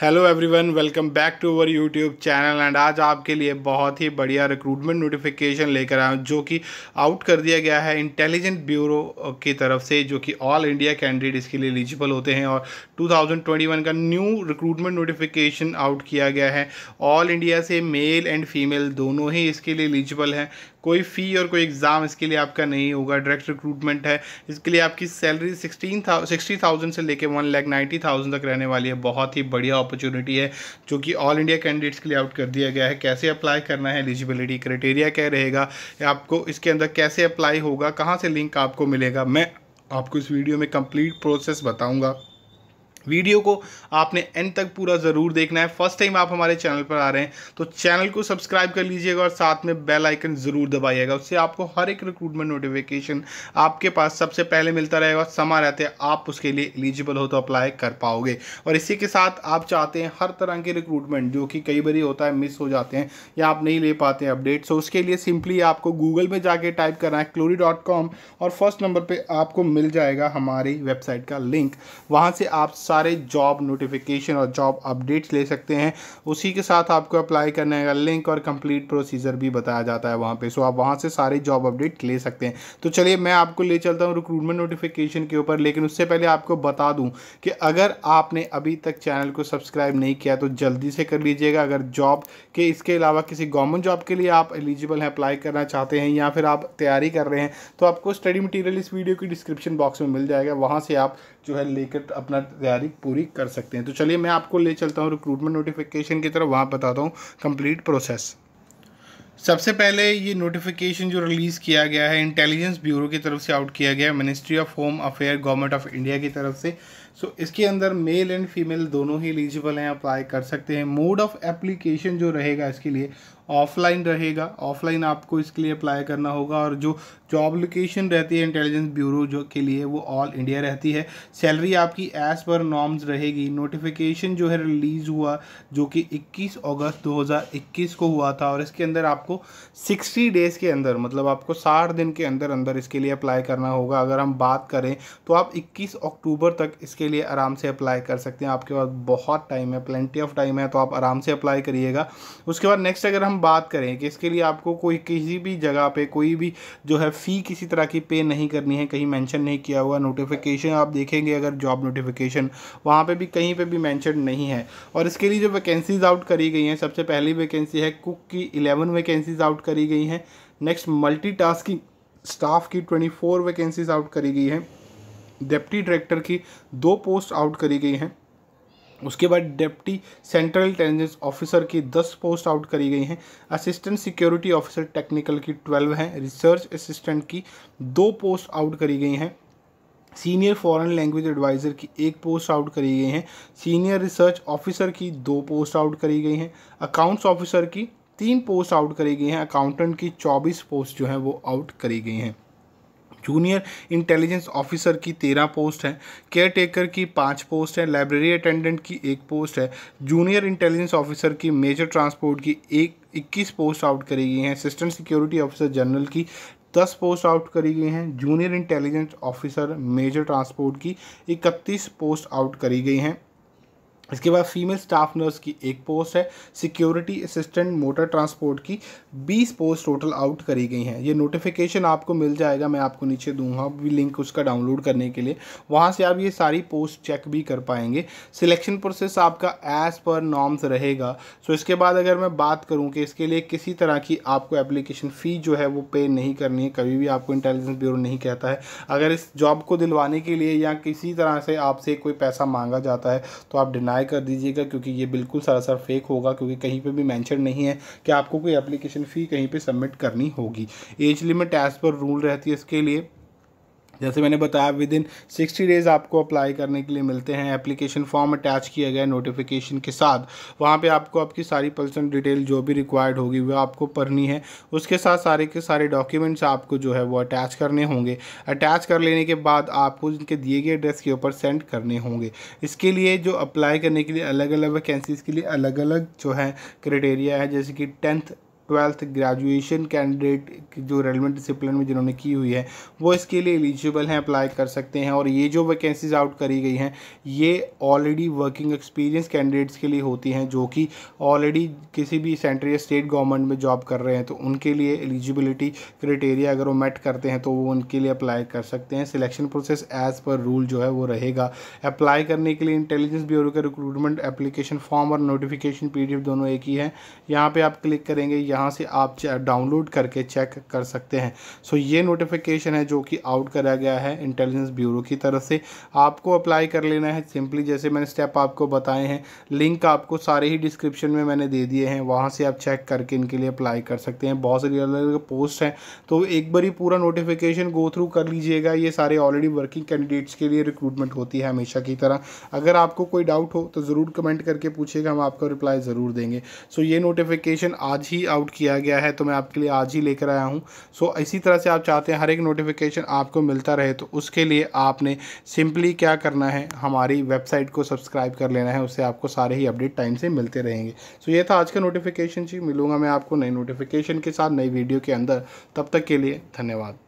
hello everyone welcome back to our YouTube channel and आज आपके लिए बहुत ही बढ़िया रिक्रूटमेंट नोटिफिकेशन लेकर आया हूँ जो कि आउट कर दिया गया है इंटेलिजेंट ब्यूरो की तरफ से जो कि ऑल इंडिया कैंडिडेट इसके लिए एलिजिबल होते हैं और 2021 का न्यू रिक्रूटमेंट नोटिफिकेशन आउट किया गया है ऑल इंडिया से मेल एंड फीमेल दोनों ही इसके लिए एलिजिबल हैं कोई फ़ी और कोई एग्ज़ाम इसके लिए आपका नहीं होगा डायरेक्ट रिक्रूटमेंट है इसके लिए आपकी सैलरी सिक्सटीन सिक्सटी थाउजेंड से लेकर वन लैख नाइन्टी थाउजेंड तक रहने वाली है बहुत ही बढ़िया अपॉर्चुनिटी है जो कि ऑल इंडिया कैंडिडेट्स के लिए आउट कर दिया गया है कैसे अप्लाई करना है एलिजिबिलिटी क्राइटेरिया क्या रहेगा आपको इसके अंदर कैसे अप्लाई होगा कहाँ से लिंक आपको मिलेगा मैं आपको इस वीडियो में कंप्लीट प्रोसेस बताऊंगा वीडियो को आपने एंड तक पूरा ज़रूर देखना है फर्स्ट टाइम आप हमारे चैनल पर आ रहे हैं तो चैनल को सब्सक्राइब कर लीजिएगा और साथ में बेल आइकन ज़रूर दबाइएगा उससे आपको हर एक रिक्रूटमेंट नोटिफिकेशन आपके पास सबसे पहले मिलता रहेगा समा रहते आप उसके लिए एलिजिबल हो तो अप्लाई कर पाओगे और इसी के साथ आप चाहते हैं हर तरह के रिक्रूटमेंट जो कि कई बार होता है मिस हो जाते हैं या आप नहीं ले पाते हैं अपडेट सो उसके लिए सिंपली आपको गूगल में जाके टाइप करना है क्लोरी और फर्स्ट नंबर पर आपको मिल जाएगा हमारी वेबसाइट का लिंक वहाँ से आप सारे जॉब नोटिफिकेशन और जॉब अपडेट्स ले सकते हैं उसी के साथ आपको अप्लाई करने का लिंक और कंप्लीट प्रोसीजर भी बताया जाता है वहाँ पे सो आप वहाँ से सारे जॉब अपडेट ले सकते हैं तो चलिए मैं आपको ले चलता हूँ रिक्रूटमेंट नोटिफिकेशन के ऊपर लेकिन उससे पहले आपको बता दूँ कि अगर आपने अभी तक चैनल को सब्सक्राइब नहीं किया तो जल्दी से कर लीजिएगा अगर जॉब के इसके अलावा किसी गवर्नमेंट जॉब के लिए आप एलिजिबल हैं अप्लाई करना चाहते हैं या फिर आप तैयारी कर रहे हैं तो आपको स्टडी मटेरियल इस वीडियो की डिस्क्रिप्शन बॉक्स में मिल जाएगा वहाँ से आप जो है लेकर अपना तैयारी पूरी कर सकते हैं तो चलिए मैं आपको ले चलता हूँ रिक्रूटमेंट नोटिफिकेशन की तरफ वहाँ बताता हूँ कंप्लीट प्रोसेस सबसे पहले ये नोटिफिकेशन जो रिलीज़ किया गया है इंटेलिजेंस ब्यूरो की तरफ से आउट किया गया है ministry of home affair government of India की तरफ से सो so, इसके अंदर मेल एंड फीमेल दोनों ही एलिजिबल हैं अप्लाई कर सकते हैं मोड ऑफ एप्लीकेशन जो रहेगा इसके लिए ऑफलाइन रहेगा ऑफलाइन आपको इसके लिए अप्लाई करना होगा और जो जॉब लोकेशन रहती है इंटेलिजेंस ब्यूरो जो के लिए वो ऑल इंडिया रहती है सैलरी आपकी एज पर नॉर्म्स रहेगी नोटिफिकेशन जो है रिलीज़ हुआ जो कि 21 अगस्त 2021 को हुआ था और इसके अंदर आपको 60 डेज़ के अंदर मतलब आपको 60 दिन के अंदर अंदर इसके लिए अप्लाई करना होगा अगर हम बात करें तो आप इक्कीस अक्टूबर तक इसके लिए आराम से अप्लाई कर सकते हैं आपके पास बहुत टाइम है प्लेंटी ऑफ टाइम है तो आप आराम से अप्लाई करिएगा उसके बाद नेक्स्ट अगर हम हम बात करें कि इसके लिए आपको कोई किसी भी जगह पे कोई भी जो है फ़ी किसी तरह की पे नहीं करनी है कहीं मेंशन नहीं किया हुआ नोटिफिकेशन आप देखेंगे अगर जॉब नोटिफिकेशन वहाँ पे भी कहीं पे भी मेंशन नहीं है और इसके लिए जो वैकेंसीज़ आउट करी गई हैं सबसे पहली वैकेंसी है कुक की इलेवन वैकेंसीज़ आउट करी गई हैं नेक्स्ट मल्टी स्टाफ की ट्वेंटी फोर वैकेंसीज़ आउट करी गई हैं डेप्टी डायरेक्टर की दो पोस्ट आउट करी गई हैं उसके बाद डेप्टी सेंट्रल इंटेलिजेंस ऑफिसर की दस पोस्ट आउट करी गई हैं असिस्टेंट सिक्योरिटी ऑफिसर टेक्निकल की ट्वेल्व हैं रिसर्च असिस्टेंट की दो पोस्ट आउट करी गई हैं सीनियर फॉरेन लैंग्वेज एडवाइज़र की एक पोस्ट आउट करी गई हैं सीनियर रिसर्च ऑफिसर की दो पोस्ट आउट करी गई हैं अकाउंट्स ऑफिसर की तीन पोस्ट आउट करी गई हैं अकाउंटेंट की चौबीस पोस्ट जो हैं वो आउट करी गई हैं जूनियर इंटेलिजेंस ऑफिसर की तेरह पोस्ट हैं केयर टेकर की पाँच पोस्ट है लाइब्रेरी अटेंडेंट की एक पोस्ट है जूनियर इंटेलिजेंस ऑफिसर की मेजर ट्रांसपोर्ट की एक इक्कीस पोस्ट आउट करी गई हैं असिस्टेंट सिक्योरिटी ऑफिसर जनरल की दस पोस्ट आउट करी गई हैं junior intelligence officer major transport की इकतीस पोस्ट आउट करी गई हैं इसके बाद फीमेल स्टाफ नर्स की एक पोस्ट है सिक्योरिटी असिस्टेंट मोटर ट्रांसपोर्ट की 20 पोस्ट टोटल आउट करी गई हैं ये नोटिफिकेशन आपको मिल जाएगा मैं आपको नीचे दूंगा भी लिंक उसका डाउनलोड करने के लिए वहाँ से आप ये सारी पोस्ट चेक भी कर पाएंगे सिलेक्शन प्रोसेस आपका एज़ पर नॉर्म्स रहेगा सो इसके बाद अगर मैं बात करूँ कि इसके लिए किसी तरह की आपको एप्लीकेशन फ़ी जो है वो पे नहीं करनी है कभी भी आपको इंटेलिजेंस ब्यूरो नहीं कहता है अगर इस जॉब को दिलवाने के लिए या किसी तरह से आपसे कोई पैसा मांगा जाता है तो आप डिनाई डिनाई कर दीजिएगा क्योंकि ये बिल्कुल सरासर फेक होगा क्योंकि कहीं पे भी मेंशन नहीं है कि आपको कोई एप्लीकेशन फ़ी कहीं पे सबमिट करनी होगी age limit as per rule रहती है इसके लिए जैसे मैंने बताया विद इन सिक्सटी डेज़ आपको अप्लाई करने के लिए मिलते हैं एप्लीकेशन फॉर्म अटैच किया गया नोटिफिकेशन के साथ वहाँ पे आपको आपकी सारी पर्सनल डिटेल जो भी रिक्वायर्ड होगी वह आपको पढ़नी है उसके साथ सारे के सारे डॉक्यूमेंट्स आपको जो है वो अटैच करने होंगे अटैच कर लेने के बाद आपको इनके दिए गए एड्रेस के ऊपर सेंड करने होंगे इसके लिए जो अप्लाई करने के लिए अलग अलग वैकेंसीज़ के लिए अलग अलग जो है क्राइटेरिया है जैसे कि टेंथ ट्वेल्थ ग्रेजुएशन कैंडिडेट जो रेलिवेंट डिसिप्लिन में जिन्होंने की हुई है वो इसके लिए एलिजिबल हैं अप्लाई कर सकते हैं और ये जो वैकेंसीज आउट करी गई हैं ये ऑलरेडी वर्किंग एक्सपीरियंस कैंडिडेट्स के लिए होती हैं जो कि ऑलरेडी किसी भी सेंट्रल या स्टेट गवर्नमेंट में जॉब कर रहे हैं तो उनके लिए एलिजिबिलिटी क्राइटेरिया अगर वो मेट करते हैं तो वो उनके लिए अप्लाई कर सकते हैं selection process as per rule जो है वो रहेगा अप्लाई करने के लिए इंटेलिजेंस ब्यूरो के रिक्रूटमेंट एप्लीकेशन फॉर्म और नोटिफिकेशन पीडीएफ दोनों एक ही है यहाँ पर आप क्लिक करेंगे यहाँ से आप डाउनलोड करके चेक कर सकते हैं सो ये नोटिफिकेशन है जो कि आउट करा गया है इंटेलिजेंस ब्यूरो की तरफ से आपको अप्लाई कर लेना है सिंपली जैसे मैंने स्टेप आपको बताए हैं लिंक आपको सारे ही डिस्क्रिप्शन में मैंने दे दिए हैं वहाँ से आप चेक करके इनके लिए अप्लाई कर सकते हैं बहुत सारी अलग अलग पोस्ट हैं तो एक बार ही पूरा नोटिफिकेशन गो थ्रू कर लीजिएगा ये सारे ऑलरेडी वर्किंग कैंडिडेट्स के लिए रिक्रूटमेंट होती है हमेशा की तरह अगर आपको कोई डाउट हो तो ज़रूर कमेंट करके पूछेगा हम आपका रिप्लाई ज़रूर देंगे सो ये नोटिफिकेशन आज ही आउट शूट किया गया है तो मैं आपके लिए आज ही लेकर आया हूँ सो so, इसी तरह से आप चाहते हैं हर एक नोटिफिकेशन आपको मिलता रहे तो उसके लिए आपने सिंपली क्या करना है हमारी वेबसाइट को सब्सक्राइब कर लेना है उससे आपको सारे ही अपडेट टाइम से मिलते रहेंगे सो so, ये था आज का नोटिफिकेशन जी मिलूंगा मैं आपको नई नोटिफिकेशन के साथ नई वीडियो के अंदर तब तक के लिए धन्यवाद